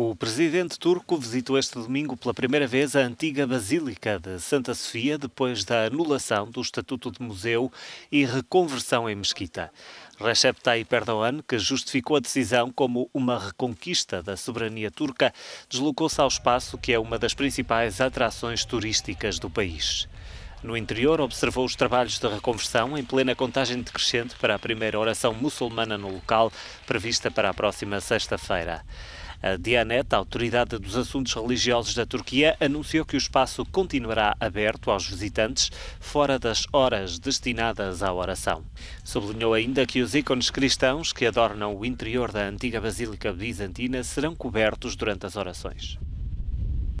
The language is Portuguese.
O presidente turco visitou este domingo pela primeira vez a antiga Basílica de Santa Sofia, depois da anulação do Estatuto de Museu e reconversão em mesquita. Recep Tayyip Erdogan, que justificou a decisão como uma reconquista da soberania turca, deslocou-se ao espaço que é uma das principais atrações turísticas do país. No interior, observou os trabalhos de reconversão em plena contagem decrescente para a primeira oração muçulmana no local, prevista para a próxima sexta-feira. A Dianet, a Autoridade dos Assuntos Religiosos da Turquia, anunciou que o espaço continuará aberto aos visitantes fora das horas destinadas à oração. Sublinhou ainda que os ícones cristãos que adornam o interior da antiga Basílica Bizantina serão cobertos durante as orações.